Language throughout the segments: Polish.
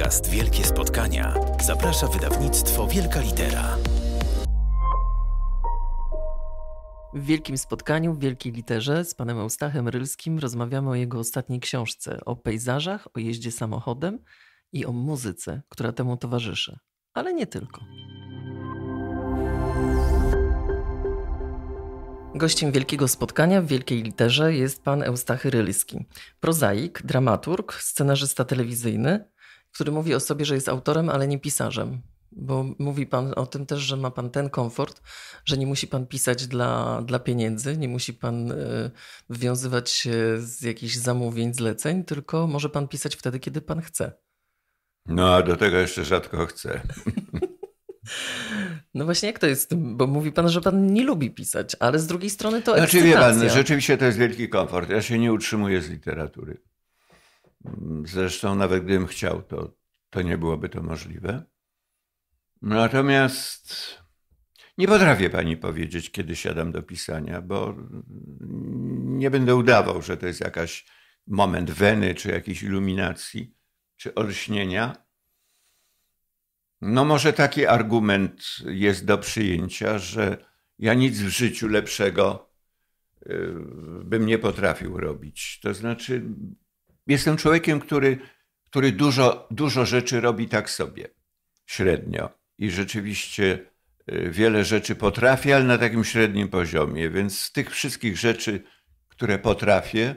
podcast Wielkie Spotkania zaprasza wydawnictwo Wielka Litera. W wielkim spotkaniu, w Wielkiej Literze z panem Eustachem Rylskim rozmawiamy o jego ostatniej książce, o pejzażach, o jeździe samochodem i o muzyce, która temu towarzyszy. Ale nie tylko. Gościem wielkiego spotkania w Wielkiej Literze jest pan Eustachy Rylski. Prozaik, dramaturg, scenarzysta telewizyjny, który mówi o sobie, że jest autorem, ale nie pisarzem. Bo mówi Pan o tym też, że ma Pan ten komfort, że nie musi Pan pisać dla, dla pieniędzy, nie musi Pan y, wywiązywać się z jakichś zamówień, zleceń, tylko może Pan pisać wtedy, kiedy Pan chce. No, a do tego jeszcze rzadko chcę. No właśnie, jak to jest? Bo mówi pan, że pan nie lubi pisać, ale z drugiej strony to ekscytacja. Znaczy, wie pan, rzeczywiście to jest wielki komfort. Ja się nie utrzymuję z literatury. Zresztą nawet gdybym chciał, to, to nie byłoby to możliwe. Natomiast nie potrafię pani powiedzieć, kiedy siadam do pisania, bo nie będę udawał, że to jest jakiś moment weny, czy jakiejś iluminacji, czy olśnienia. No, może taki argument jest do przyjęcia, że ja nic w życiu lepszego y, bym nie potrafił robić. To znaczy, Jestem człowiekiem, który, który dużo, dużo rzeczy robi tak sobie, średnio. I rzeczywiście y, wiele rzeczy potrafię, ale na takim średnim poziomie. Więc z tych wszystkich rzeczy, które potrafię,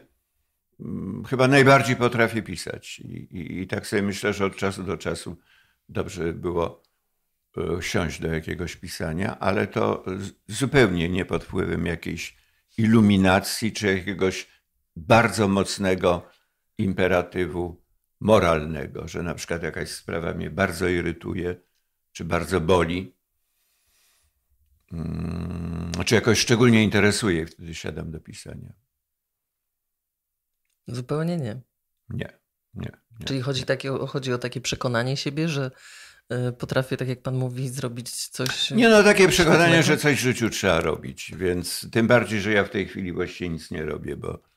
mm, chyba najbardziej potrafię pisać. I, i, I, tak sobie myślę, że od czasu do czasu dobrze by było y, siąść do jakiegoś pisania, ale to zupełnie nie pod wpływem jakiejś iluminacji czy jakiegoś bardzo mocnego imperatywu moralnego, że na przykład jakaś sprawa mnie bardzo irytuje, czy bardzo boli, mm, czy jakoś szczególnie interesuje, wtedy siadam do pisania. Zupełnie nie. Nie. nie, nie Czyli chodzi, nie. Takie, chodzi o takie przekonanie siebie, że e, potrafię, tak jak pan mówi, zrobić coś. Nie, no takie przekonanie, że coś w życiu trzeba robić, więc tym bardziej, że ja w tej chwili właściwie nic nie robię, bo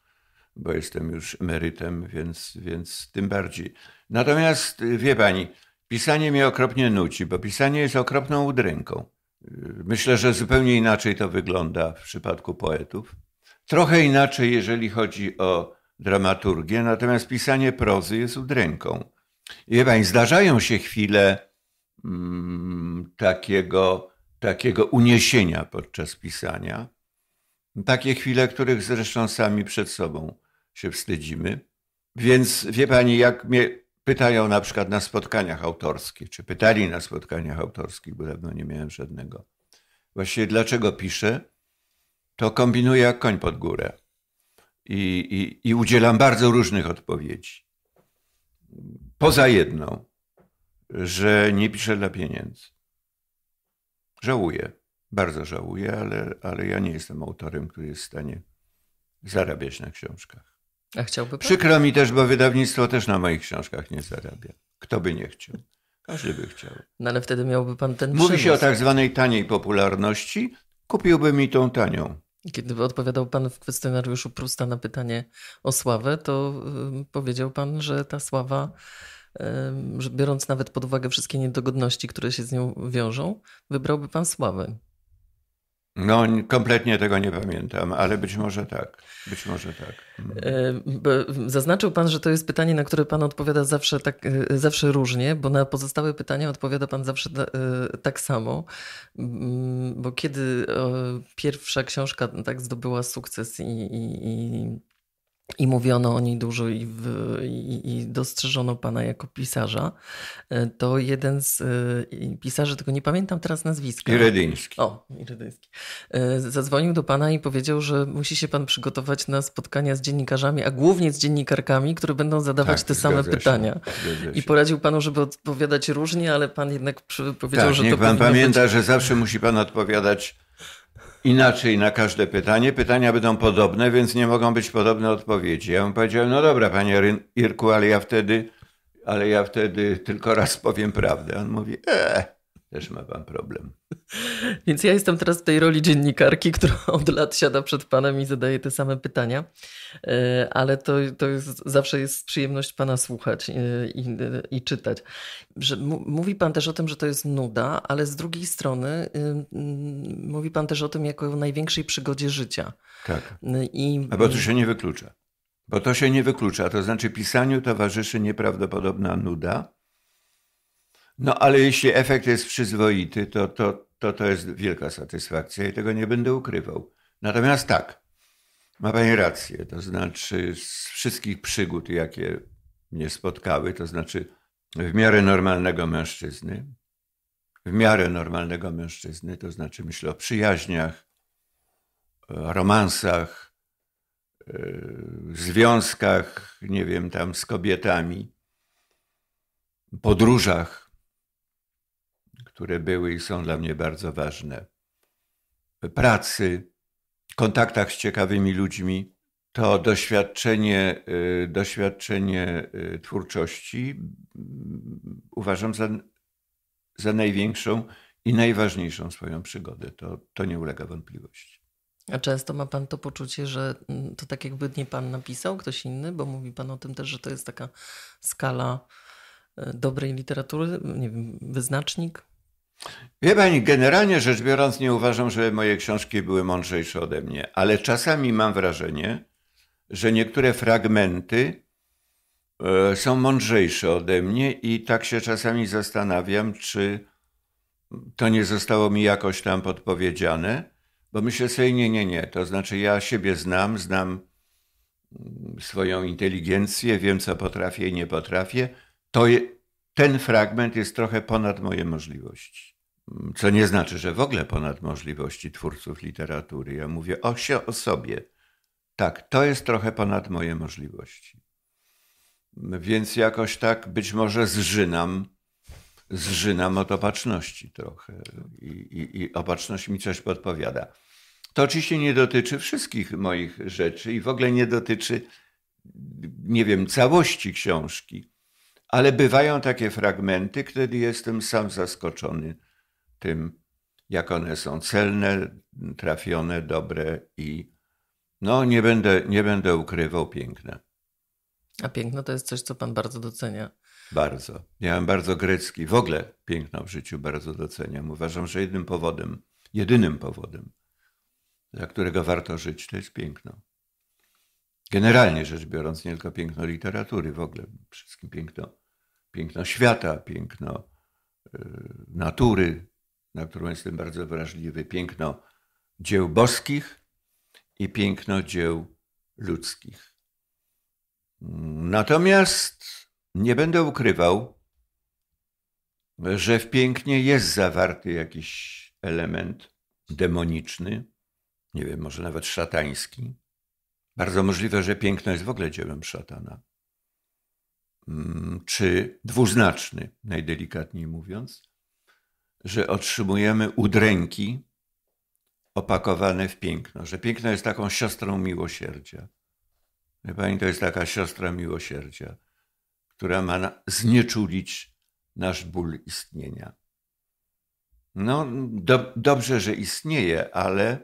bo jestem już emerytem, więc, więc tym bardziej. Natomiast y, wie pani, pisanie mnie okropnie nuci, bo pisanie jest okropną udręką. Y, myślę, że zupełnie inaczej to wygląda w przypadku poetów. Trochę inaczej, jeżeli chodzi o dramaturgię, natomiast pisanie prozy jest udręką. wie pani, zdarzają się chwile mm, takiego, takiego uniesienia podczas pisania. Takie chwile, których zresztą sami przed sobą się wstydzimy. Więc wie pani, jak mnie pytają na przykład na spotkaniach autorskich, czy pytali na spotkaniach autorskich, bo dawno nie miałem żadnego, właściwie dlaczego piszę, to kombinuję jak koń pod górę i, i, i udzielam bardzo różnych odpowiedzi. Poza jedną, że nie piszę dla pieniędzy. Żałuję, bardzo żałuję, ale, ale ja nie jestem autorem, który jest w stanie zarabiać na książkach. A chciałby Przykro mi też, bo wydawnictwo też na moich książkach nie zarabia. Kto by nie chciał? Każdy by chciał. No ale wtedy miałby pan ten Mówi przymus. się o tak zwanej taniej popularności. Kupiłby mi tą tanią. Kiedy odpowiadał pan w kwestionariuszu Prusta na pytanie o sławę, to powiedział pan, że ta sława, biorąc nawet pod uwagę wszystkie niedogodności, które się z nią wiążą, wybrałby pan sławę. No, kompletnie tego nie pamiętam, ale być może tak. Być może tak. Mhm. E, zaznaczył pan, że to jest pytanie, na które pan odpowiada zawsze, tak, e, zawsze różnie, bo na pozostałe pytania odpowiada pan zawsze e, tak samo. Mm, bo kiedy pierwsza książka tak zdobyła sukces i, i, i i mówiono o niej dużo i, w, i, i, dostrzeżono pana jako pisarza, e, to jeden z y, pisarzy, tylko nie pamiętam teraz nazwiska. Iredyński. O, Iredyński. Y, zadzwonił do pana i powiedział, że musi się pan przygotować na spotkania z dziennikarzami, a głównie z dziennikarkami, które będą zadawać tak, te same się, pytania. I poradził panu, żeby odpowiadać różnie, ale pan jednak powiedział, tak, że niech to pan pamięta, być... że zawsze musi pan odpowiadać inaczej na każde pytanie. Pytania będą podobne, więc nie mogą być podobne odpowiedzi. Ja mu powiedziałem, no dobra, panie Irku, ale ja wtedy, ale ja wtedy tylko raz powiem prawdę. On mówi, eee też ma pan problem. Więc ja jestem teraz w tej roli dziennikarki, która od lat siada przed panem i zadaje te same pytania, e, ale to, to jest, zawsze jest przyjemność pana słuchać i, e, i, i czytać. Że mówi pan też o tym, że to jest nuda, ale z drugiej strony y, mówi pan też o tym jako o największej przygodzie życia. Tak. Y, I... A bo to y, się nie wyklucza. Bo to się nie wyklucza. To znaczy pisaniu towarzyszy nieprawdopodobna nuda, no ale jeśli efekt jest przyzwoity, to to, to to jest wielka satysfakcja i tego nie będę ukrywał. Natomiast tak, ma Pani rację, to znaczy z wszystkich przygód, jakie mnie spotkały, to znaczy w miarę normalnego mężczyzny, w miarę normalnego mężczyzny, to znaczy myślę o przyjaźniach, e, romansach, e, związkach, nie wiem, tam z kobietami, podróżach, które były i są dla mnie bardzo ważne. Pracy, kontaktach z ciekawymi ludźmi, to doświadczenie, y, doświadczenie y, twórczości uważam za, za największą i najważniejszą swoją przygodę. To, to nie ulega wątpliwości. A często ma pan to poczucie, że mm, to tak jakby nie pan napisał, ktoś inny, bo mówi pan o tym też, że to jest taka skala y, dobrej literatury, nie wiem, wyznacznik? Wie pani, generalnie rzecz biorąc, nie uważam, że moje książki były mądrzejsze ode mnie, ale czasami mam wrażenie, że niektóre fragmenty e, są mądrzejsze ode mnie i tak się czasami zastanawiam, czy to nie zostało mi jakoś tam podpowiedziane, bo myślę sobie, nie, nie, nie. To znaczy, ja siebie znam, znam mm, swoją inteligencję, wiem, co potrafię i nie potrafię. To, ten fragment jest trochę ponad moje możliwości. Co nie znaczy, że w ogóle ponad możliwości twórców literatury. Ja mówię o się, o sobie. Tak, to jest trochę ponad moje możliwości. Więc jakoś tak być może zżynam, zżynam od opatrzności trochę i, i, i opatrzność mi coś podpowiada. To oczywiście nie dotyczy wszystkich moich rzeczy i w ogóle nie dotyczy, nie wiem, całości książki ale bywają takie fragmenty, kiedy jestem sam zaskoczony tym, jak one są celne, trafione, dobre i no nie będę, nie będę ukrywał piękne. A piękno to jest coś, co pan bardzo docenia. Bardzo. Miałem bardzo grecki. W ogóle piękno w życiu bardzo doceniam. Uważam, że jednym powodem, jedynym powodem, dla którego warto żyć, to jest piękno generalnie rzecz biorąc, nie tylko piękno literatury, w ogóle wszystkim piękno, piękno świata, piękno y, natury, na którą jestem bardzo wrażliwy, piękno dzieł boskich i piękno dzieł ludzkich. Natomiast nie będę ukrywał, że w pięknie jest zawarty jakiś element demoniczny, nie wiem, może nawet szatański. Bardzo możliwe, że piękno jest w ogóle dziełem szatana. Mm, czy dwuznaczny, najdelikatniej mówiąc, że otrzymujemy udręki opakowane w piękno, że piękno jest taką siostrą miłosierdzia. Wie pani, to jest taka siostra miłosierdzia, która ma znieczulić nasz ból istnienia. No, do, dobrze, że istnieje, ale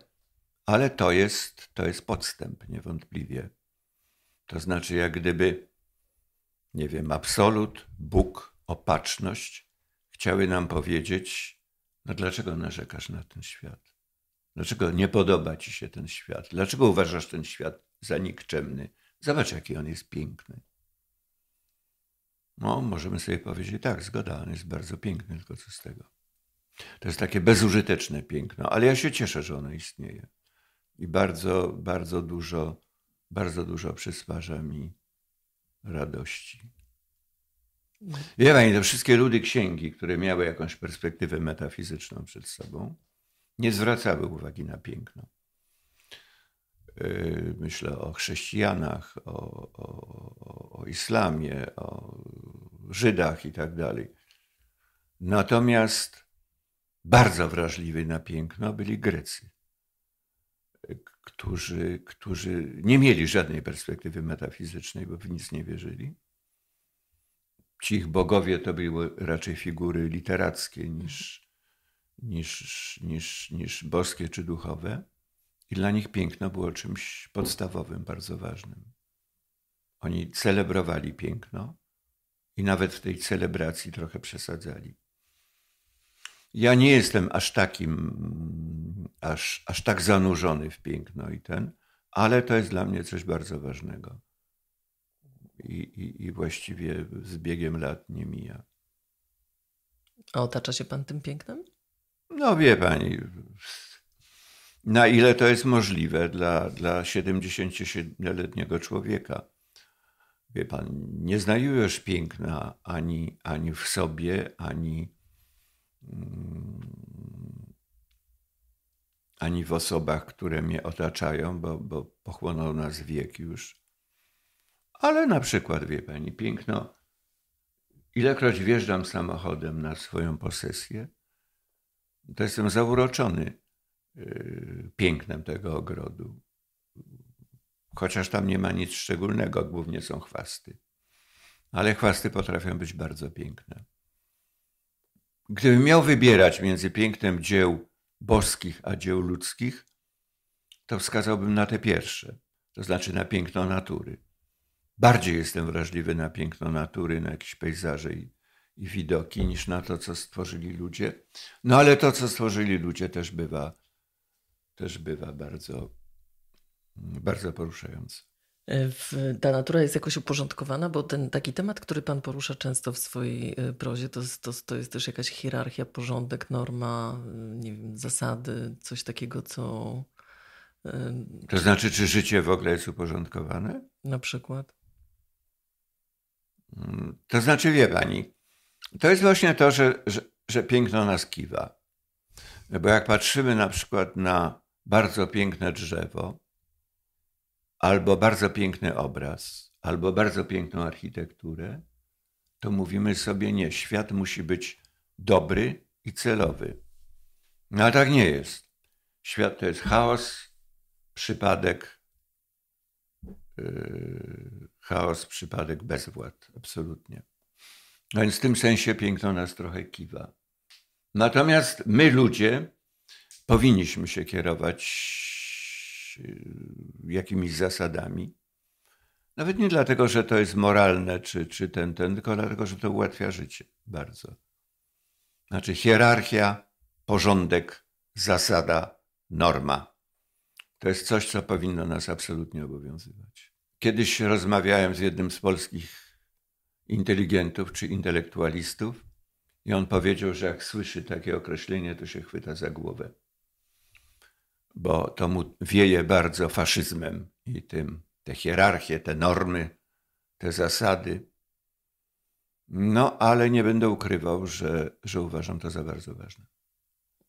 ale to jest, to jest podstęp niewątpliwie. To znaczy, jak gdyby, nie wiem, absolut, Bóg, opatrzność chciały nam powiedzieć, no dlaczego narzekasz na ten świat? Dlaczego nie podoba ci się ten świat? Dlaczego uważasz ten świat za nikczemny? Zobacz, jaki on jest piękny. No, możemy sobie powiedzieć, tak, zgoda, on jest bardzo piękny, tylko co z tego? To jest takie bezużyteczne piękno, ale ja się cieszę, że ono istnieje i bardzo, bardzo dużo, bardzo dużo przysparza mi radości. Wie Pani, te wszystkie ludy księgi, które miały jakąś perspektywę metafizyczną przed sobą, nie zwracały uwagi na piękno. Yy, myślę o chrześcijanach, o, o, o islamie, o Żydach i tak dalej. Natomiast bardzo wrażliwi na piękno byli Grecy którzy, którzy nie mieli żadnej perspektywy metafizycznej, bo w nic nie wierzyli. Ci ich bogowie to były raczej figury literackie niż, niż, niż, niż boskie czy duchowe. I dla nich piękno było czymś podstawowym, bardzo ważnym. Oni celebrowali piękno i nawet w tej celebracji trochę przesadzali ja nie jestem aż takim, aż, aż tak zanurzony w piękno i ten, ale to jest dla mnie coś bardzo ważnego. I, i, i właściwie z biegiem lat nie mija. A otacza się pan tym pięknem? No wie pani, na ile to jest możliwe dla, dla 77-letniego człowieka. Wie pan, nie znajdujesz piękna ani, ani w sobie, ani Mm. ani w osobach, które mnie otaczają, bo, bo pochłonął nas wiek już. Ale na przykład, wie pani, piękno, ilekroć wjeżdżam samochodem na swoją posesję, to jestem zauroczony y, pięknem tego ogrodu. Chociaż tam nie ma nic szczególnego, głównie są chwasty. Ale chwasty potrafią być bardzo piękne. Gdybym miał wybierać między pięknem dzieł boskich a dzieł ludzkich, to wskazałbym na te pierwsze, to znaczy na piękno natury. Bardziej jestem wrażliwy na piękno natury, na jakieś pejzaże i, i widoki, niż na to, co stworzyli ludzie. No ale to, co stworzyli ludzie, też bywa, też bywa bardzo, bardzo poruszające. E, ta natura jest jakoś uporządkowana, bo ten taki temat, który Pan porusza często w swojej e, prozie, to, to, to jest też jakaś hierarchia, porządek, norma, e, nie wiem, zasady, coś takiego, co. To znaczy, czy życie w ogóle jest uporządkowane? Na przykład. Mm, to znaczy, wie Pani, to jest właśnie to, że, że, że piękno nas kiwa. Bo jak patrzymy na przykład na bardzo piękne drzewo, albo bardzo piękny obraz, albo bardzo piękną architekturę, to mówimy sobie nie, świat musi być dobry i celowy. No ale tak nie jest. Świat to jest chaos, przypadek, yy, chaos, przypadek, bezwład, absolutnie. No więc w tym sensie piękno nas trochę kiwa. Natomiast my ludzie powinniśmy się kierować jakimiś zasadami. Nawet nie dlatego, że to jest moralne czy, czy ten, ten, tylko dlatego, że to ułatwia życie bardzo. Znaczy hierarchia, porządek, zasada, norma. To jest coś, co powinno nas absolutnie obowiązywać. Kiedyś rozmawiałem z jednym z polskich inteligentów czy intelektualistów i on powiedział, że jak słyszy takie określenie, to się chwyta za głowę bo to mu wieje bardzo faszyzmem i tym, te hierarchie, te normy, te zasady. No, ale nie będę ukrywał, że, że uważam to za bardzo ważne.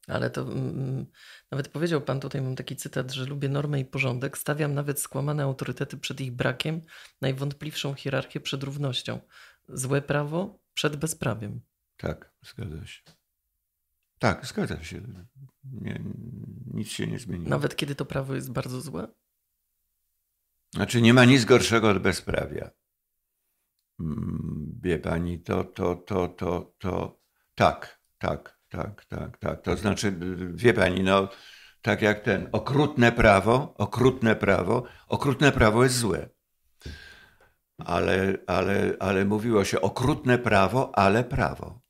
Ale to mm, mm, nawet powiedział pan tutaj, mam taki cytat, że lubię normy i porządek, stawiam nawet skłamane autorytety przed ich brakiem, najwątpliwszą hierarchię przed równością. Złe prawo przed bezprawiem. Tak, zgadza się. Tak, zgadzam się. Nie, nic się nie zmieniło. Nawet kiedy to prawo jest bardzo złe? Znaczy, nie ma nic gorszego od bezprawia. Mm, wie pani, to, to, to, to, to. Tak, tak, tak, tak, tak. To znaczy, wie pani, no, tak jak ten okrutne prawo, okrutne prawo, okrutne prawo jest złe. Ale, ale, ale mówiło się okrutne prawo, ale prawo.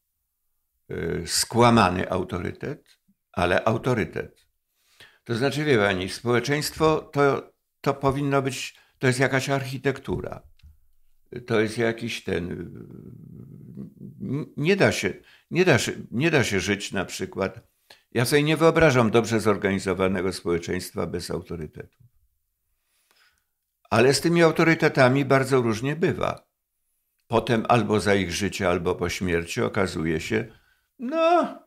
Y, skłamany autorytet, ale autorytet. To znaczy, wie pani, społeczeństwo to, to powinno być, to jest jakaś architektura. To jest jakiś ten. Y, nie da się, nie da się, nie da się żyć na przykład. Ja sobie nie wyobrażam dobrze zorganizowanego społeczeństwa bez autorytetu. Ale z tymi autorytetami bardzo różnie bywa. Potem albo za ich życie, albo po śmierci okazuje się, no,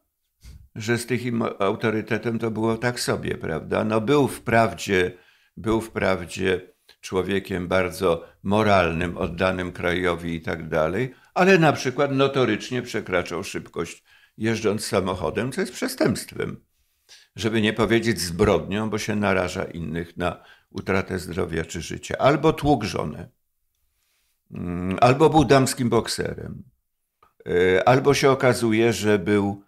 że z tych autorytetem to było tak sobie, prawda? No był wprawdzie, był wprawdzie człowiekiem bardzo moralnym, oddanym krajowi i tak dalej, ale na przykład notorycznie przekraczał szybkość jeżdżąc samochodem, co jest przestępstwem. Żeby nie powiedzieć zbrodnią, bo się naraża innych na utratę zdrowia czy życia. Albo tłuk żonę, mm, albo był damskim bokserem E, albo się okazuje, że był,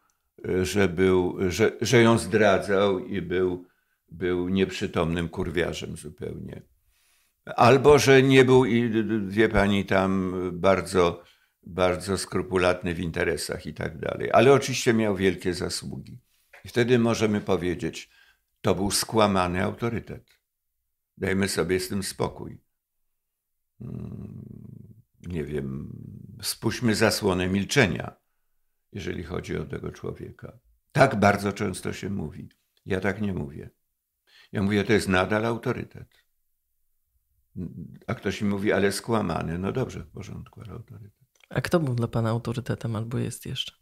e, że, był, że, że ją zdradzał i był, był nieprzytomnym kurwiarzem zupełnie. Albo, że nie był, wie pani, tam bardzo, bardzo skrupulatny w interesach i tak dalej. Ale oczywiście miał wielkie zasługi. I wtedy możemy powiedzieć, to był skłamany autorytet. Dajmy sobie z tym spokój. Hmm, nie wiem, spuśćmy zasłonę milczenia, jeżeli chodzi o tego człowieka. Tak bardzo często się mówi. Ja tak nie mówię. Ja mówię, to jest nadal autorytet. A ktoś mi mówi, ale skłamany. No dobrze, w porządku, ale autorytet. A kto był dla pana autorytetem albo jest jeszcze?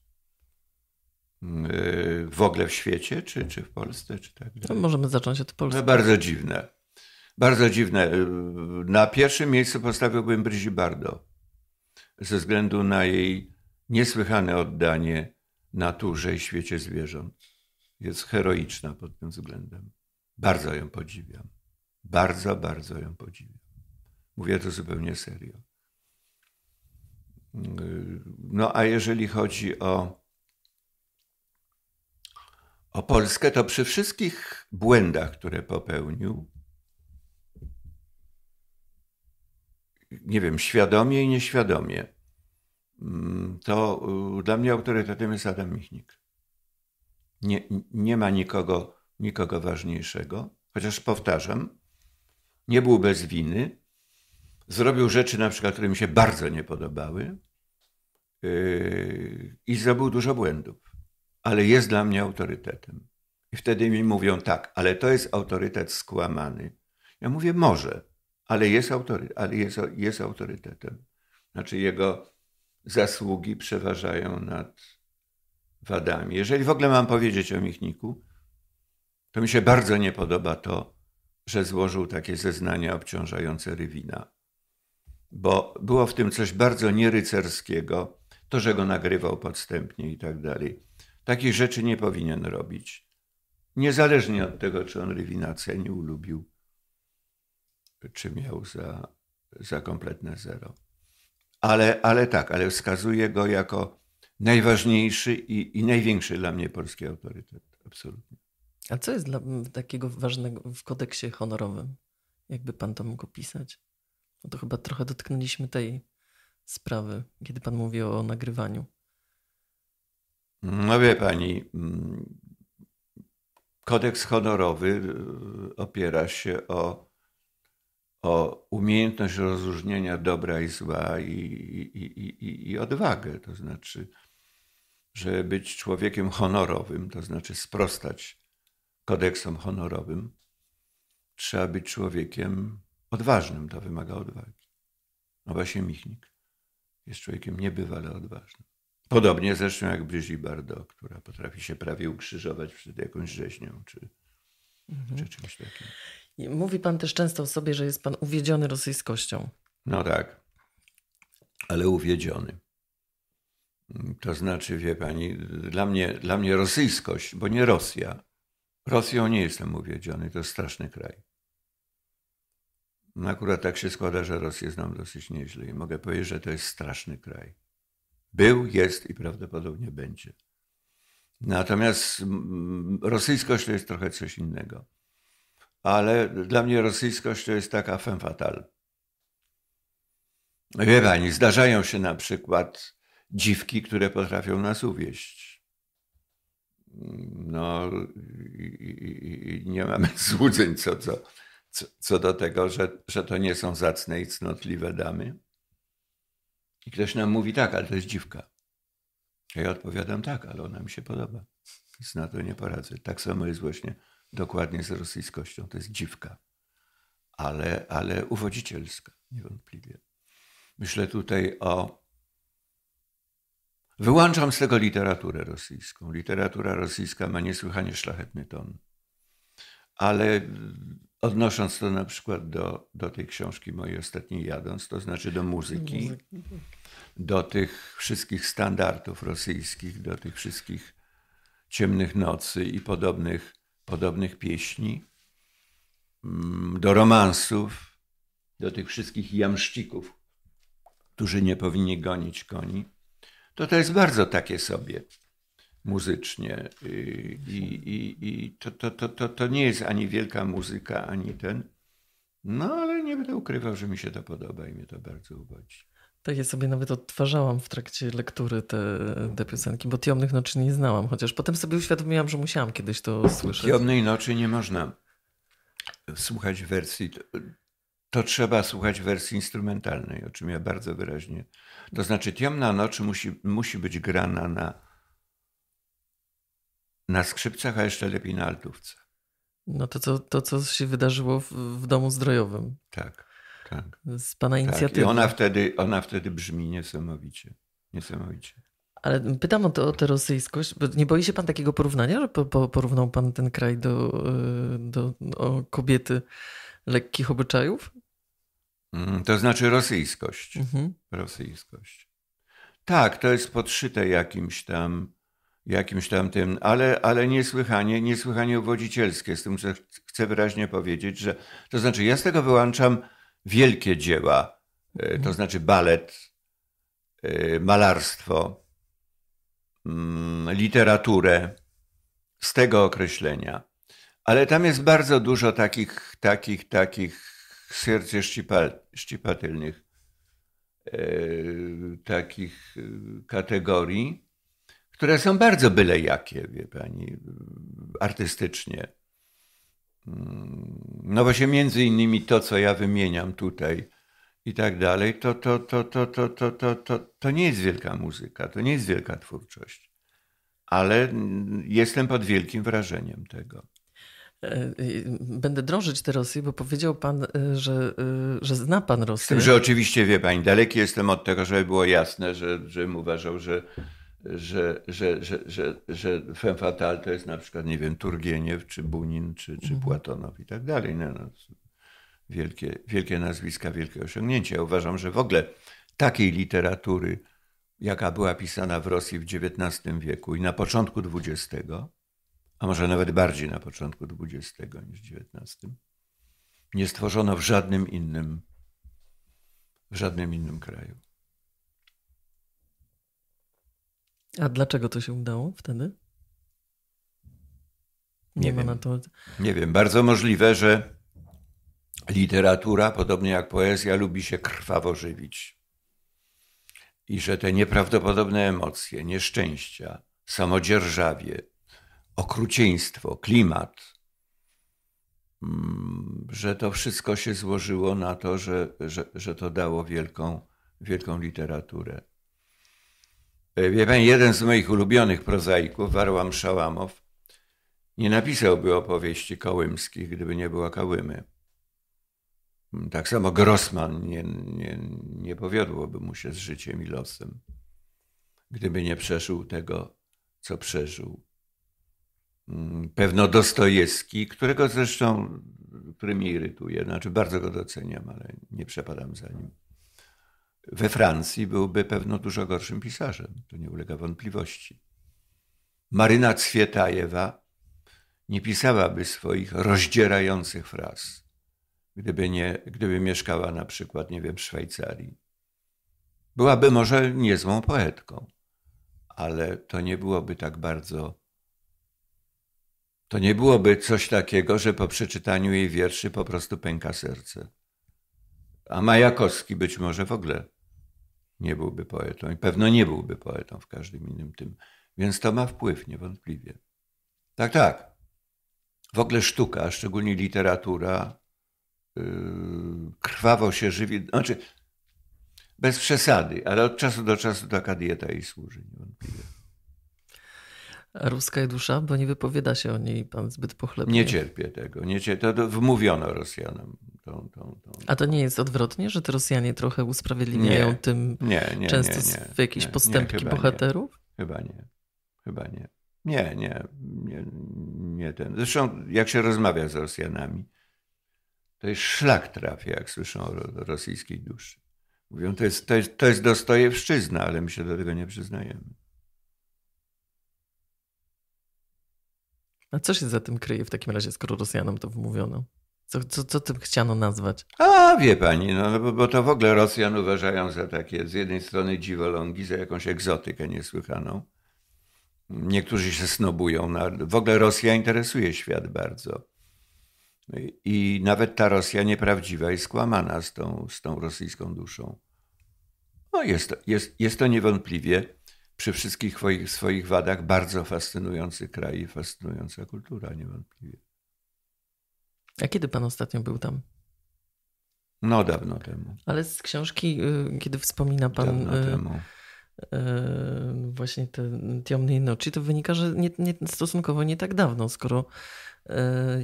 Yy, w ogóle w świecie, czy, czy w Polsce, czy tak no, dalej. No, możemy zacząć od no, Polski. No, bardzo dziwne. Bardzo dziwne. Na pierwszym miejscu postawiłbym Bryzi ze względu na jej niesłychane oddanie naturze i świecie zwierząt. Jest heroiczna pod tym względem. Bardzo ją podziwiam. Bardzo, bardzo ją podziwiam. Mówię to zupełnie serio. No a jeżeli chodzi o, o Polskę, to przy wszystkich błędach, które popełnił, nie wiem, świadomie i nieświadomie, mm, to y, dla mnie autorytetem jest Adam Michnik. Nie, nie ma nikogo, nikogo ważniejszego, chociaż powtarzam, nie był bez winy, zrobił rzeczy na przykład, które mi się bardzo nie podobały yy, i zrobił dużo błędów, ale jest dla mnie autorytetem. I wtedy mi mówią tak, ale to jest autorytet skłamany. Ja mówię, może ale jest, autory, ale jest, jest autorytetem. Znaczy jego zasługi przeważają nad wadami. Jeżeli w ogóle mam powiedzieć o Michniku, to mi się bardzo nie podoba to, że złożył takie zeznania obciążające Rywina. Bo było w tym coś bardzo nierycerskiego, to, że go nagrywał podstępnie i tak dalej. Takich rzeczy nie powinien robić. Niezależnie od tego, czy on Rywina cenił, lubił czy miał za, za kompletne zero. Ale, ale tak, ale wskazuję go jako najważniejszy i, i największy dla mnie polski autorytet. Absolutnie. A co jest dla takiego ważnego w kodeksie honorowym? Jakby pan to mógł pisać? No to chyba trochę dotknęliśmy tej sprawy, kiedy pan mówi o nagrywaniu. No wie pani, mm, kodeks honorowy y, opiera się o o umiejętność rozróżnienia dobra i zła i, i, i, i, odwagę. To znaczy, żeby być człowiekiem honorowym, to znaczy sprostać kodeksom honorowym, trzeba być człowiekiem odważnym. To wymaga odwagi. No właśnie Michnik jest człowiekiem niebywale odważnym. Podobnie zresztą jak Brigitte Bardot, która potrafi się prawie ukrzyżować przed jakąś rzeźnią czy, mhm. czy czymś takim. Mówi pan też często o sobie, że jest pan uwiedziony rosyjskością. No tak, ale uwiedziony. To znaczy, wie pani, dla mnie, dla mnie rosyjskość, bo nie Rosja. Rosją nie jestem uwiedziony, to straszny kraj. No akurat tak się składa, że Rosję znam dosyć nieźle i mogę powiedzieć, że to jest straszny kraj. Był, jest i prawdopodobnie będzie. Natomiast mm, mm, rosyjskość to jest trochę coś innego ale dla mnie rosyjskość to jest taka femme fatale. Wie pani, zdarzają się na przykład dziwki, które potrafią nas uwieść. No i, nie mamy złudzeń co, co, co do tego, że, że to nie są zacne i cnotliwe damy. I ktoś nam mówi tak, ale to jest dziwka. Ja odpowiadam tak, ale ona mi się podoba. Nic na to nie poradzę. Tak samo jest właśnie dokładnie z rosyjskością. To jest dziwka, ale, ale uwodzicielska niewątpliwie. Myślę tutaj o. Wyłączam z tego literaturę rosyjską. Literatura rosyjska ma niesłychanie szlachetny ton. Ale odnosząc to na przykład do, do tej książki mojej ostatniej jadąc, to znaczy do muzyki, tak. do tych wszystkich standardów rosyjskich, do tych wszystkich ciemnych nocy i podobnych podobnych pieśni, mm, do romansów, do tych wszystkich jamszcików, którzy nie powinni gonić koni, to to jest bardzo takie sobie muzycznie. Y, I, i, i to, to, to, to, to nie jest ani wielka muzyka, ani ten. No ale nie będę ukrywał, że mi się to podoba i mnie to bardzo ubodzi. Tak, ja sobie nawet odtwarzałam w trakcie lektury te, te piosenki, bo Tiomnych Noczy nie znałam, chociaż potem sobie uświadomiłam, że musiałam kiedyś to słyszeć. Tiomnej Noczy nie można słuchać wersji, to, to trzeba słuchać wersji instrumentalnej, o czym ja bardzo wyraźnie... To znaczy Tiomna Noczy musi, musi być grana na, na skrzypcach, a jeszcze lepiej na altówce. No to co, to, co się wydarzyło w, w domu zdrojowym. Tak tak. z Pana inicjatywy. Tak. I ona wtedy, ona wtedy brzmi niesamowicie. Niesamowicie. Ale pytam o, to, o tę rosyjskość, bo nie boi się pan takiego porównania, że po, po, porównał pan ten kraj do, y, do kobiety lekkich obyczajów? Mm, to znaczy rosyjskość. Mhm. Rosyjskość. Tak, to jest podszyte jakimś tam, jakimś tam tym, ale, ale niesłychanie, niesłychanie uwodzicielskie. Z tym, że chcę wyraźnie powiedzieć, że to znaczy ja z tego wyłączam wielkie dzieła, e, to mhm. znaczy balet, e, malarstwo, mm, literaturę z tego określenia. Ale tam jest bardzo dużo takich, takich, takich serc szcipatelnych, e, takich kategorii, które są bardzo byle jakie, wie pani, artystycznie Mm, no właśnie między innymi to, co ja wymieniam tutaj i tak dalej, to, to, to, to, to, to, to, to, to nie jest wielka muzyka, to nie jest wielka twórczość. Ale jestem pod wielkim wrażeniem tego. E, będę drążyć tę Rosji, bo powiedział pan, e, że, e, że zna pan Rosję. Z tym, że oczywiście wie pani, daleki jestem od tego, żeby było jasne, że, żebym uważał, że że, że, że, że, że femme fatale to jest na przykład, nie wiem, Turgieniew, czy Bunin, czy, czy mhm. Płatonow i tak dalej. No, no, wielkie, wielkie nazwiska, wielkie osiągnięcia. Ja uważam, że w ogóle takiej literatury, jaka była pisana w Rosji w XIX wieku i na początku XX, a może nawet bardziej na początku XX niż XIX, nie stworzono w żadnym innym, w żadnym innym kraju. A dlaczego to się udało wtedy? Nie, nie wiem. To... Nie wiem. Bardzo możliwe, że literatura, podobnie jak poezja, lubi się krwawo żywić. I że te nieprawdopodobne emocje, nieszczęścia, samodzierżawie, okrucieństwo, klimat, mm, że to wszystko się złożyło na to, że, że, że to dało wielką, wielką literaturę. E, wie pan, jeden z moich ulubionych prozaików, Warłam Szałamow, nie napisałby opowieści kołymskich, gdyby nie była Kołymy. Mm, tak samo Grossman nie, nie, nie powiodłoby mu się z życiem i losem, gdyby nie przeżył tego, co przeżył. Mm, pewno Dostojewski, którego zresztą, który mnie irytuje, znaczy bardzo go doceniam, ale nie przepadam za nim we Francji byłby pewno dużo gorszym pisarzem. To nie ulega wątpliwości. Maryna Cwietajewa nie pisałaby swoich rozdzierających fraz, gdyby, nie, gdyby mieszkała na przykład, nie wiem, w Szwajcarii. Byłaby może niezłą poetką, ale to nie byłoby tak bardzo. To nie byłoby coś takiego, że po przeczytaniu jej wierszy po prostu pęka serce. A Majakowski być może w ogóle nie byłby poetą i pewno nie byłby poetą w każdym innym tym. Więc to ma wpływ niewątpliwie. Tak, tak. W ogóle sztuka, a szczególnie literatura, yy, krwawo się żywi. Znaczy, bez przesady, ale od czasu do czasu taka dieta jej służy niewątpliwie. A ruska dusza, bo nie wypowiada się o niej pan zbyt pochlebnie. Nie cierpię tego. Nie cierpię. To, to wmówiono Rosjanom. Tą, tą, tą, A to nie jest odwrotnie, że to Rosjanie trochę usprawiedliwiają nie, tym nie, nie, często nie, jakieś postępki chyba bohaterów? Chyba nie. Chyba nie. Nie, nie, nie, nie ten. Zresztą jak się rozmawia z Rosjanami, to jest szlak trafia, jak słyszą o rosyjskiej duszy. Mówią, to jest, to jest, to jest Dostojewszczyzna, ale my się do tego nie przyznajemy. A co się za tym kryje w takim razie, skoro Rosjanom to wmówiono? Co, co, co tym chciano nazwać? A, wie pani, no, no, bo, bo to w ogóle Rosjan uważają za takie z jednej strony dziwolągi, za jakąś egzotykę niesłychaną. Niektórzy się snobują. No, w ogóle Rosja interesuje świat bardzo. I nawet ta Rosja nieprawdziwa i skłamana z tą, z tą rosyjską duszą. No jest, to, jest, jest to niewątpliwie przy wszystkich swoich, swoich wadach bardzo fascynujący kraj i fascynująca kultura, niewątpliwie. A kiedy pan ostatnio był tam? No, dawno temu. Ale z książki, y, kiedy wspomina pan. Dawno y, temu. Y, właśnie te ciemnej nocy, to wynika, że nie, nie, stosunkowo nie tak dawno, skoro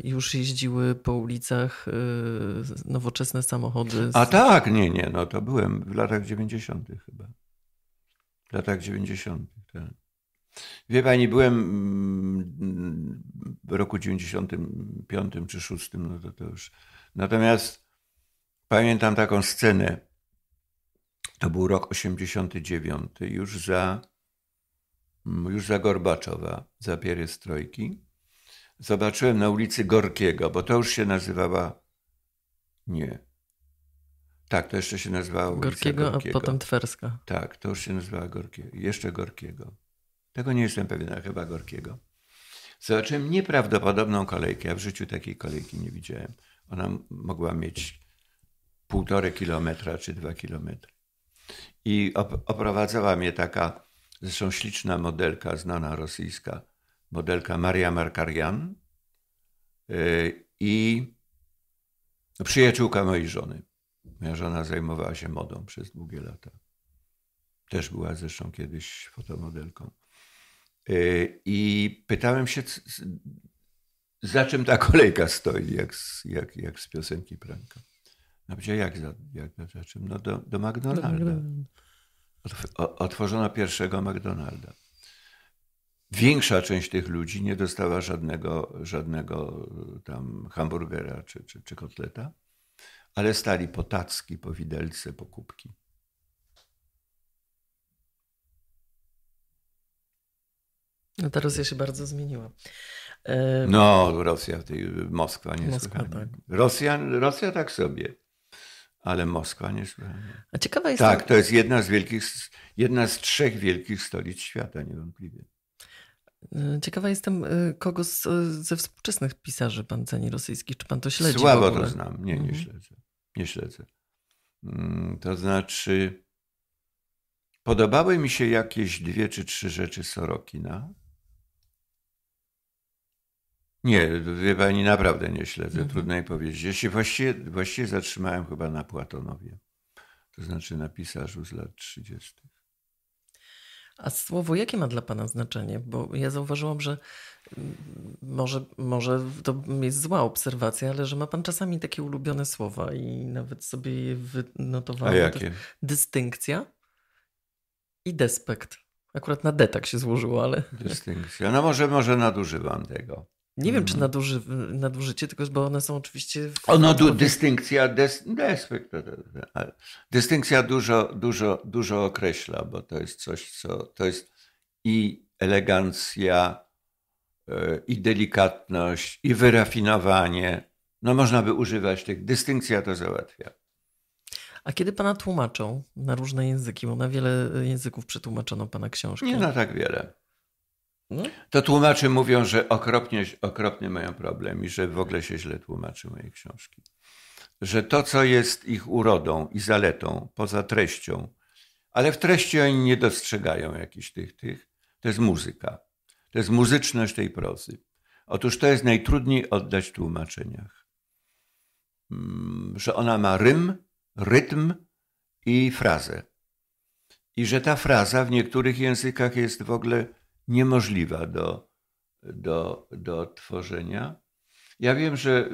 już jeździły po ulicach nowoczesne samochody. Z... A tak, nie, nie, no to byłem w latach 90. chyba. W latach 90. tak. Wie pani, byłem mm, w roku 95 czy 6, no to, to już. Natomiast pamiętam taką scenę. To był rok 89, już za, mm, już za Gorbaczowa, za pierestrojki. Zobaczyłem na ulicy Gorkiego, bo to już się nazywała. Nie. Tak, to jeszcze się nazywało Gorkiego, Gorkiego, a potem Twerska. Tak, to już się nazywała Gorkiego. Jeszcze Gorkiego. Tego nie jestem pewien, ale chyba Gorkiego. Zobaczyłem nieprawdopodobną kolejkę. Ja w życiu takiej kolejki nie widziałem. Ona mogła mieć półtorej kilometra czy dwa kilometry. I op oprowadzała mnie taka, zresztą śliczna modelka, znana rosyjska, modelka Maria Markarian yy, i przyjaciółka mojej żony. Moja żona zajmowała się modą przez długie lata. Też była zresztą kiedyś fotomodelką. Y, I pytałem się, za czym ta kolejka stoi, jak z, jak, jak z piosenki Pranka. No gdzie, jak za, jak za czym? No do, do McDonalda. Otworzono pierwszego McDonalda. Większa część tych ludzi nie dostała żadnego, żadnego y, tam hamburgera czy, czy, czy kotleta, ale stali po tacki, po widelce, po kubki. No ta Rosja się bardzo zmieniła. No, Rosja, Moskwa nie Moskwa, tak. Rosja, Rosja tak sobie, ale Moskwa nie A ciekawa jest. Tak, to, jest jedna z wielkich, jedna z trzech wielkich stolic świata, niewątpliwie. E, ciekawa jestem, e, kogo z, e, ze współczesnych pisarzy pan ceni rosyjskich. Czy pan to śledzi? Słabo to znam. Nie, nie mhm. śledzę. Nie śledzę. Mm, to znaczy, podobały mi się jakieś dwie czy trzy rzeczy Sorokina. Nie, wie pani, naprawdę nie śledzę, mhm. trudno jej powiedzieć. Ja się właściwie, właściwie zatrzymałem chyba na Płatonowie, to znaczy na pisarzu z lat 30. A słowo jakie ma dla Pana znaczenie? Bo ja zauważyłam, że mm, może, może to jest zła obserwacja, ale że ma Pan czasami takie ulubione słowa i nawet sobie je wynotowałem. A jakie? Dystynkcja i despekt. Akurat na D tak się złożyło, ale... Dystynkcja. No może, może nadużywam tego. Nie wiem, czy mhm. naduży, nadużycie, tylko bo one są oczywiście. W... Ono du, dystynkcja, des, despekt, no, dystynkcja dużo, dużo, dużo określa, bo to jest coś, co to jest i elegancja, e, i delikatność, i wyrafinowanie. No można by używać tych. Dystynkcja to załatwia. A kiedy pana tłumaczą na różne języki, bo na wiele e, języków przetłumaczono pana książki? Nie na no, tak wiele. No. To tłumacze mówią, że okropnie, okropnie mają problem i że w ogóle się źle tłumaczy moje książki. Że to, co jest ich urodą i zaletą, poza treścią, ale w treści oni nie dostrzegają jakichś tych, tych, to jest muzyka. To jest muzyczność tej prozy. Otóż to jest najtrudniej oddać w tłumaczeniach. Mm, że ona ma rym, rytm i frazę. I że ta fraza w niektórych językach jest w ogóle niemożliwa do, do, do tworzenia. Ja wiem, że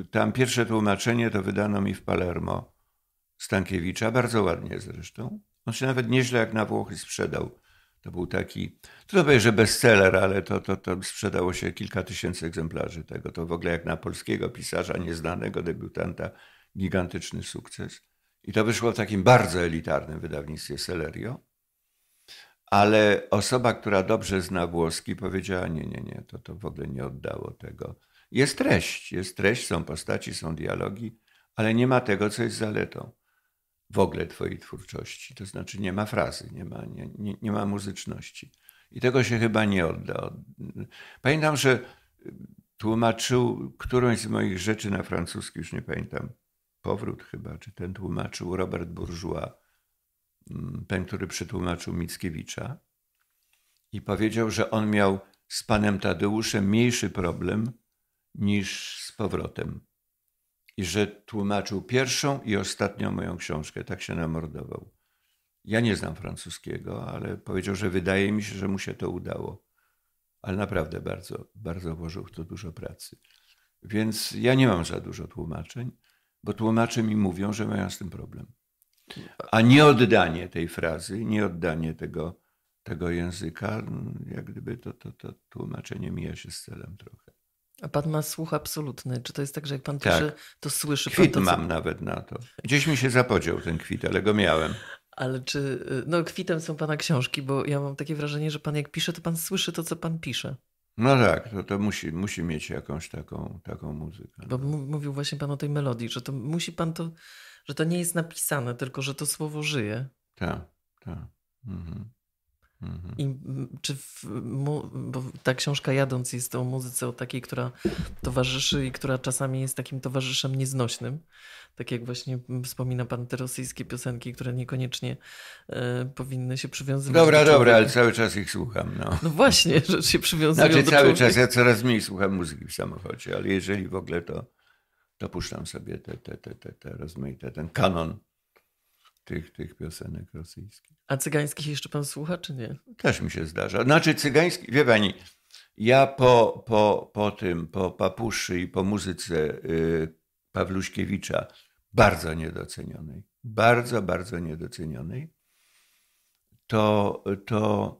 y, tam pierwsze tłumaczenie to wydano mi w Palermo Stankiewicza, bardzo ładnie zresztą. On się nawet nieźle jak na Włochy sprzedał. To był taki, trudno powiedzieć, że bestseller, ale to, to, to sprzedało się kilka tysięcy egzemplarzy tego. To w ogóle jak na polskiego pisarza, nieznanego debiutanta, gigantyczny sukces. I to wyszło w takim bardzo elitarnym wydawnictwie Celerio ale osoba, która dobrze zna włoski, powiedziała: Nie, nie, nie, to, to w ogóle nie oddało tego. Jest treść, jest treść, są postaci, są dialogi, ale nie ma tego, co jest zaletą w ogóle Twojej twórczości. To znaczy, nie ma frazy, nie ma, nie, nie, nie ma muzyczności. I tego się chyba nie odda. Pamiętam, że tłumaczył którąś z moich rzeczy na francuski, już nie pamiętam, powrót chyba, czy ten tłumaczył Robert Bourgeois Mm, ten, który przetłumaczył Mickiewicza, i powiedział, że on miał z panem Tadeuszem mniejszy problem niż z powrotem. I że tłumaczył pierwszą i ostatnią moją książkę. Tak się namordował. Ja nie znam francuskiego, ale powiedział, że wydaje mi się, że mu się to udało. Ale naprawdę bardzo, bardzo włożył w to dużo pracy. Więc ja nie mam za dużo tłumaczeń, bo tłumacze mi mówią, że mają z tym problem. A nieoddanie tej frazy, nieoddanie tego, tego języka, jak gdyby to, to, to tłumaczenie mija się z celem trochę. A pan ma słuch absolutny. Czy to jest tak, że jak pan tak. pisze, to słyszy kwit pan to, mam nawet na to. Gdzieś mi się zapodział ten kwit, ale go miałem. Ale czy... Y, no kwitem są pana książki, bo ja mam takie wrażenie, że pan jak pisze, to pan słyszy to, co pan pisze. No tak, to, to musi, musi mieć jakąś taką, taką muzykę. Bo mówił właśnie pan o tej melodii, że to musi pan to że to nie jest napisane, tylko że to słowo żyje. Tak, tak. Mhm. Mhm. I czy w, bo ta książka Jadąc jest o muzyce o takiej, która towarzyszy i która czasami jest takim towarzyszem nieznośnym. Tak jak właśnie wspomina pan te rosyjskie piosenki, które niekoniecznie e, powinny się przywiązywać dobra, do Dobra, ale cały czas ich słucham. No, no właśnie, że się przywiązują znaczy, do cały czas ja coraz mniej słucham muzyki w samochodzie, ale jeżeli w ogóle to dopuszczam sobie te, te, te, te, te rozmaite, ten kanon tych, tych piosenek rosyjskich. A cygańskich jeszcze pan słucha, czy nie? Też mi się zdarza. Znaczy cygański, wie pani, ja po, po, po tym, po papuszy i po muzyce y, Pawluśkiewicza, bardzo niedocenionej, bardzo, bardzo niedocenionej, to, to,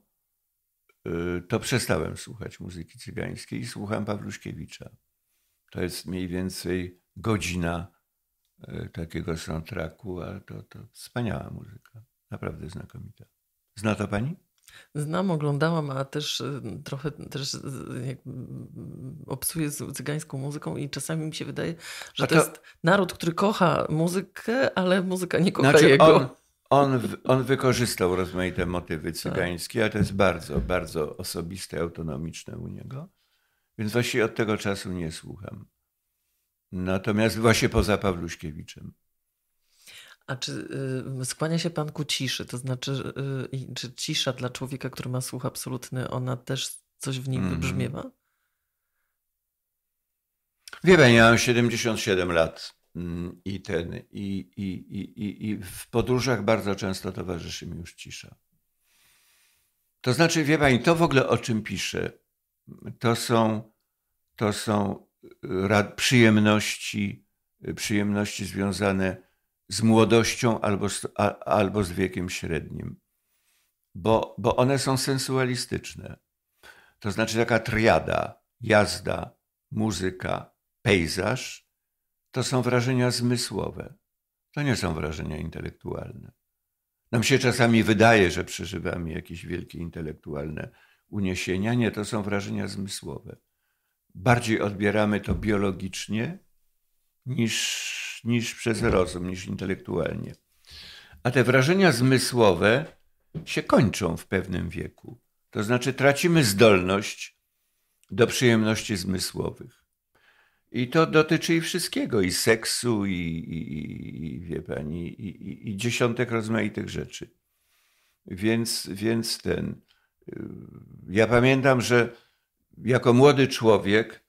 y, to przestałem słuchać muzyki cygańskiej i słucham Pawluśkiewicza. To jest mniej więcej godzina e, takiego soundtracku, a to, to wspaniała muzyka, naprawdę znakomita. Zna to pani? Znam, oglądałam, a też e, trochę też obsuję z cygańską muzyką i czasami mi się wydaje, że to... to, jest naród, który kocha muzykę, ale muzyka nie kocha znaczy jego. On, on, on, wykorzystał rozmaite motywy tak. cygańskie, a to jest bardzo, bardzo osobiste, autonomiczne u niego. Więc właściwie od tego czasu nie słucham. Natomiast właśnie poza Pawluśkiewiczem. A czy y, skłania się Pan ku ciszy? To znaczy, y, czy cisza dla człowieka, który ma słuch absolutny, ona też coś w nim mm. wybrzmiewa? Wie Pani, ja mam 77 lat mm, i ten, i, i, i, i, i w podróżach bardzo często towarzyszy mi już cisza. To znaczy, wie Pani, to w ogóle o czym piszę, to są, to są przyjemności, przyjemności związane z młodością albo z, a, albo z wiekiem średnim, bo, bo one są sensualistyczne. To znaczy taka triada, jazda, muzyka, pejzaż, to są wrażenia zmysłowe. To nie są wrażenia intelektualne. Nam się czasami wydaje, że przeżywamy jakieś wielkie intelektualne uniesienia. Nie, to są wrażenia zmysłowe bardziej odbieramy to biologicznie niż, niż przez mhm. rozum, niż intelektualnie. A te wrażenia zmysłowe się kończą w pewnym wieku. To znaczy tracimy zdolność do przyjemności zmysłowych. I to dotyczy i wszystkiego, i seksu, i, i, i wie pani, i, i, dziesiątek rozmaitych rzeczy. Więc, więc ten. Y, ja pamiętam, że jako młody człowiek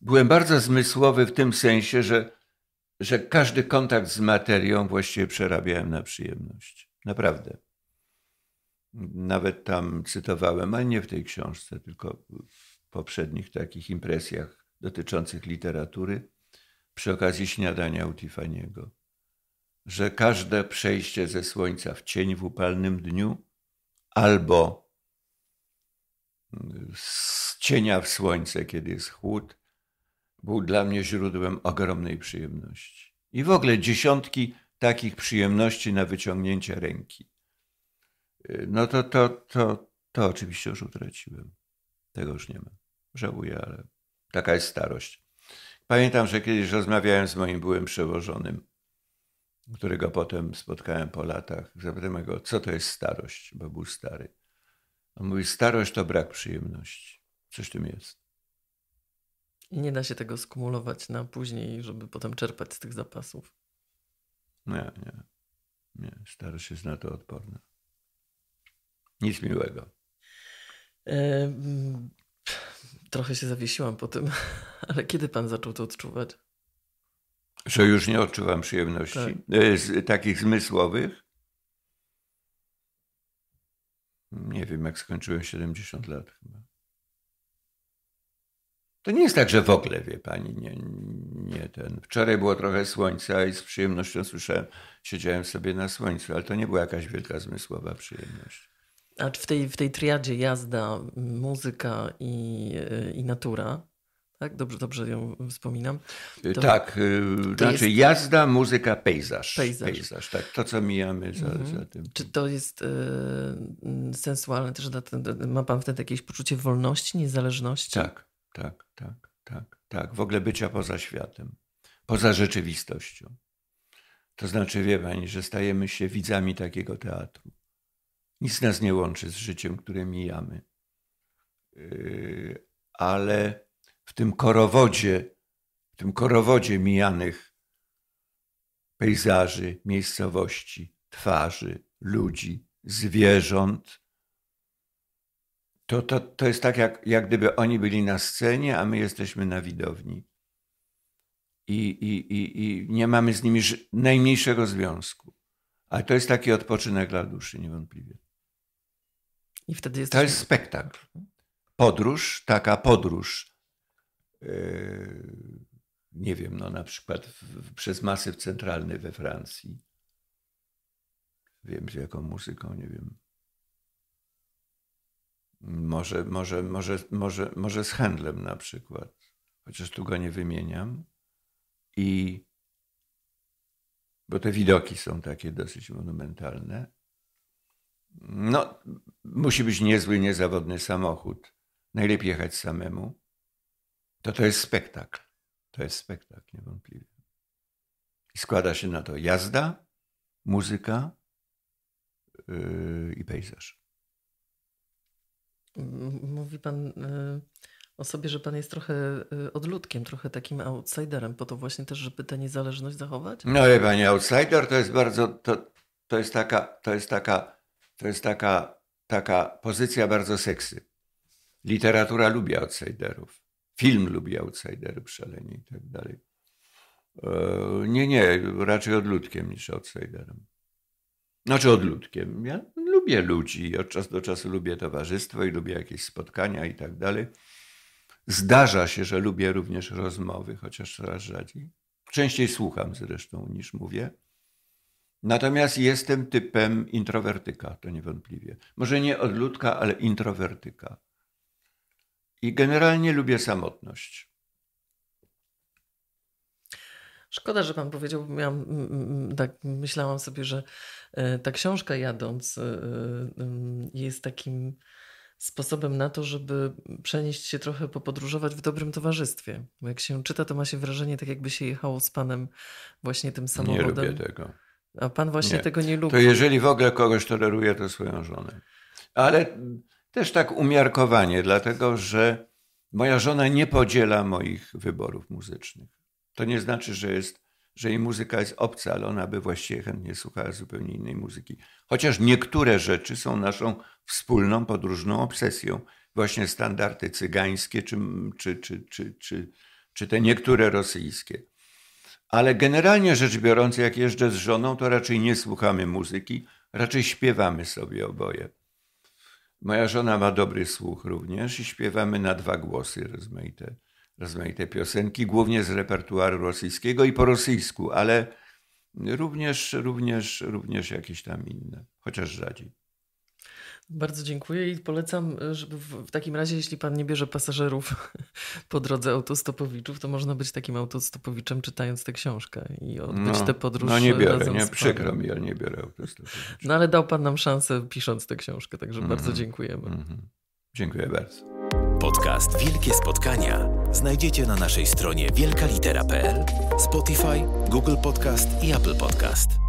byłem bardzo zmysłowy w tym sensie, że, że każdy kontakt z materią właściwie przerabiałem na przyjemność. Naprawdę. Nawet tam cytowałem, ale nie w tej książce, tylko w poprzednich takich impresjach dotyczących literatury przy okazji śniadania u Tiffany'ego, że każde przejście ze słońca w cień w upalnym dniu albo cienia w słońce, kiedy jest chłód, był dla mnie źródłem ogromnej przyjemności. I w ogóle dziesiątki takich przyjemności na wyciągnięcie ręki. Y, no to, to, to, to oczywiście już utraciłem. Tego już nie ma. Żałuję, ale taka jest starość. Pamiętam, że kiedyś rozmawiałem z moim byłym przełożonym, którego potem spotkałem po latach. Zapytałem go, co to jest starość, bo był stary. On mówi, starość to brak przyjemności. Coś tym jest. I nie da się tego skumulować na później, żeby potem czerpać z tych zapasów. Nie, nie. Nie, starość jest na to odporna. Nic miłego. E, trochę się zawiesiłam po tym, ale kiedy pan zaczął to odczuwać? Że już nie odczuwam przyjemności tak. E, takich zmysłowych? Nie wiem, jak skończyłem 70 lat chyba. To nie jest tak, że w ogóle, wie pani, nie, nie ten. Wczoraj było trochę słońca i z przyjemnością słyszałem, siedziałem sobie na słońcu, ale to nie była jakaś wielka zmysłowa przyjemność. A w tej, w tej triadzie jazda, muzyka i, i natura, tak? Dobrze, dobrze ją wspominam. Y, to, tak, y, to znaczy jest... jazda, muzyka, pejzaż. Pejzaż, pejzaż tak, to co mijamy za, mhm. za tym. Czy to jest y, sensualne też? ma pan wtedy jakieś poczucie wolności, niezależności? Tak tak, tak, tak, tak. W ogóle bycia poza światem, poza rzeczywistością. To znaczy, wie pani, że stajemy się widzami takiego teatru. Nic nas nie łączy z życiem, które mijamy. Yy, ale w tym korowodzie, w tym korowodzie mijanych pejzaży, miejscowości, twarzy, ludzi, zwierząt, to, to, to jest tak, jak, jak gdyby oni byli na scenie, a my jesteśmy na widowni. I, i, i, i nie mamy z nimi najmniejszego związku. Ale to jest taki odpoczynek dla duszy, niewątpliwie. I wtedy jesteśmy... To jest spektakl. Podróż, taka podróż. Yy, nie wiem, no na przykład w, przez masyw centralny we Francji. Wiem, z jaką muzyką, nie wiem. Może, może, może, może, może z handlem na przykład, chociaż tu go nie wymieniam. I bo te widoki są takie dosyć monumentalne. No, musi być niezły, niezawodny samochód. Najlepiej jechać samemu. To to jest spektakl. To jest spektakl, niewątpliwie. I składa się na to jazda, muzyka yy, i pejzaż. Mówi Pan y, o sobie, że Pan jest trochę y, odludkiem, trochę takim outsiderem, po to właśnie też, żeby tę niezależność zachować? No wie panie, outsider to jest bardzo, to, to jest taka, to jest taka, to jest taka, taka pozycja bardzo seksy. Literatura lubi outsiderów. Film lubi outsiderów szalenie i tak dalej. E, nie, nie, raczej odludkiem niż outsiderem. Znaczy odludkiem. Ja no, lubię ludzi i od czasu do czasu lubię towarzystwo i lubię jakieś spotkania i tak dalej. Zdarza się, że lubię również rozmowy, chociaż coraz rzadziej. Częściej słucham zresztą niż mówię. Natomiast jestem typem introwertyka, to niewątpliwie. Może nie odludka, ale introwertyka. I generalnie lubię samotność. Szkoda, że pan powiedział, miałam, tak, myślałam sobie, że e, ta książka jadąc e, e, jest takim sposobem na to, żeby przenieść się trochę, popodróżować w dobrym towarzystwie. Bo jak się czyta, to ma się wrażenie, tak jakby się jechało z panem właśnie tym samochodem. Nie lubię tego. A pan właśnie nie. tego nie lubi. To jeżeli w ogóle kogoś toleruje, to swoją żonę. Ale też tak umiarkowanie, dlatego że moja żona nie podziela moich wyborów muzycznych. To nie znaczy, że, jest, że jej muzyka jest obca, ale ona by właściwie chętnie słuchała zupełnie innej muzyki. Chociaż niektóre rzeczy są naszą wspólną podróżną obsesją. Właśnie standardy cygańskie czy, czy, czy, czy, czy, czy te niektóre rosyjskie. Ale generalnie rzecz biorąc, jak jeżdżę z żoną, to raczej nie słuchamy muzyki, raczej śpiewamy sobie oboje. Moja żona ma dobry słuch również i śpiewamy na dwa głosy rozmaite rozmaite piosenki, głównie z repertuaru rosyjskiego i po rosyjsku, ale również, również, również jakieś tam inne, chociaż rzadziej. Bardzo dziękuję i polecam, żeby w takim razie, jeśli pan nie bierze pasażerów po drodze autostopowiczów, to można być takim autostopowiczem czytając tę książkę i odbyć no, tę podróż. No nie biorę, nie, przykro mi, ja nie biorę autostopowiczów. No ale dał pan nam szansę pisząc tę książkę, także mm -hmm. bardzo mhm. dziękujemy. Mm -hmm. Dziękuję bardzo. Podcast Wielkie Spotkania znajdziecie na naszej stronie wielkalitera.pl, Spotify, Google Podcast i Apple Podcast.